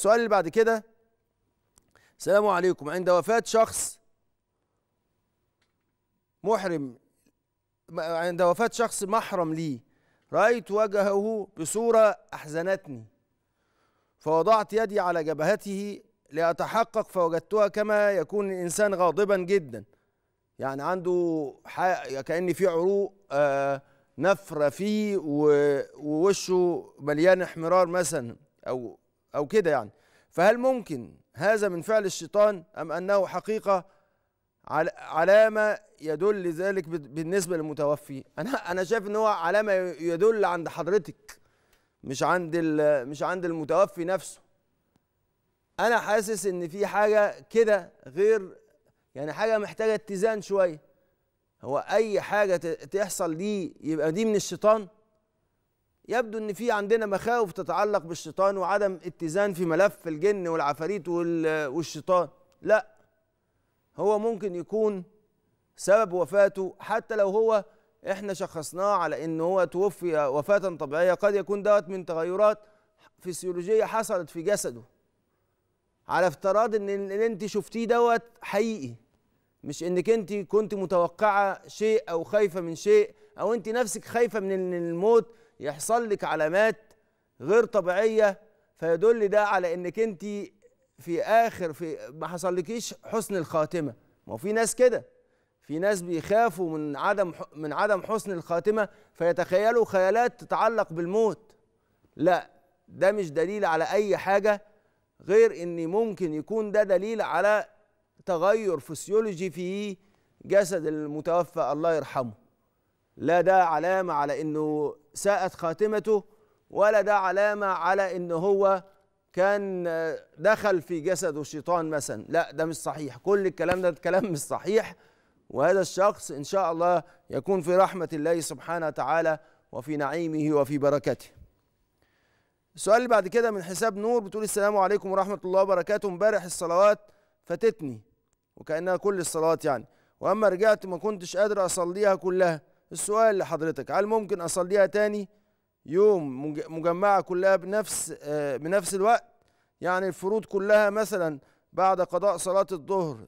السؤال اللي بعد كده السلام عليكم عند وفاة شخص محرم عند وفاة شخص محرم لي رأيت وجهه بصورة أحزنتني فوضعت يدي على جبهته لأتحقق فوجدتها كما يكون الإنسان غاضبا جدا يعني عنده كأن في عروق آه، نفرة فيه ووشه مليان احمرار مثلا أو أو كده يعني فهل ممكن هذا من فعل الشيطان أم أنه حقيقة علامة يدل ذلك بالنسبة للمتوفي أنا أنا شايف إن هو علامة يدل عند حضرتك مش عند مش عند المتوفي نفسه أنا حاسس إن في حاجة كده غير يعني حاجة محتاجة اتزان شوية هو أي حاجة تحصل دي يبقى دي من الشيطان يبدو ان في عندنا مخاوف تتعلق بالشيطان وعدم اتزان في ملف الجن والعفاريت والشيطان لا هو ممكن يكون سبب وفاته حتى لو هو احنا شخصناه على ان هو توفي وفاه طبيعيه قد يكون دوت من تغيرات فسيولوجيه حصلت في جسده على افتراض ان اللي انت شفتيه دوت حقيقي مش انك انت كنت متوقعه شيء او خايفه من شيء او انت نفسك خايفه من الموت يحصل لك علامات غير طبيعيه فيدل ده على انك انت في اخر في ما حصلكيش حسن الخاتمه ما في ناس كده في ناس بيخافوا من عدم من عدم حسن الخاتمه فيتخيلوا خيالات تتعلق بالموت لا ده مش دليل على اي حاجه غير ان ممكن يكون ده دليل على تغير فسيولوجي في جسد المتوفى الله يرحمه لا ده علامة على أنه ساءت خاتمته ولا ده علامة على أنه هو كان دخل في جسد الشيطان مثلا لا ده مش صحيح كل الكلام ده كلام مش صحيح وهذا الشخص إن شاء الله يكون في رحمة الله سبحانه وتعالى وفي نعيمه وفي بركته السؤال اللي بعد كده من حساب نور بتقول السلام عليكم ورحمة الله وبركاته امبارح الصلوات فاتتني وكأنها كل الصلوات يعني وأما رجعت ما كنتش قادر أصليها كلها السؤال لحضرتك هل ممكن اصليها تاني يوم مجمعه كلها بنفس آه، بنفس الوقت يعني الفروض كلها مثلا بعد قضاء صلاه الظهر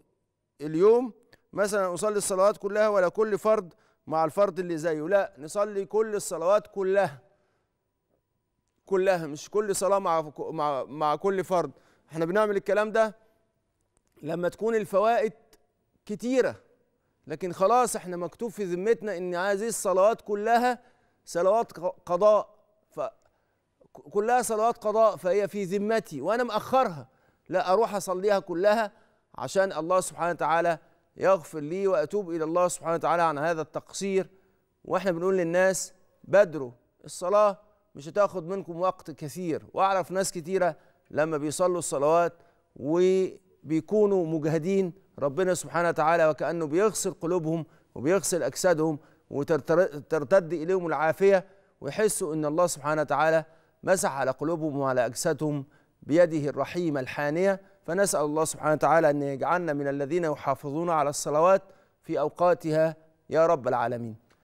اليوم مثلا اصلي الصلوات كلها ولا كل فرد مع الفرد اللي زيه لا نصلي كل الصلوات كلها كلها مش كل صلاه مع مع كل فرد احنا بنعمل الكلام ده لما تكون الفوائد كتيره لكن خلاص احنا مكتوب في ذمتنا ان هذه الصلوات كلها صلوات قضاء ف كلها صلوات قضاء فهي في ذمتي وانا مأخرها لا اروح اصليها كلها عشان الله سبحانه وتعالى يغفر لي واتوب الى الله سبحانه وتعالى عن هذا التقصير واحنا بنقول للناس بدروا الصلاه مش هتاخد منكم وقت كثير واعرف ناس كتيره لما بيصلوا الصلوات وبيكونوا مجهدين ربنا سبحانه وتعالى وكأنه بيغسل قلوبهم وبيغسل أجسادهم وترتد إليهم العافية ويحسوا أن الله سبحانه وتعالى مسح على قلوبهم وعلى أجسادهم بيده الرحيمة الحانية فنسأل الله سبحانه وتعالى أن يجعلنا من الذين يحافظون على الصلوات في أوقاتها يا رب العالمين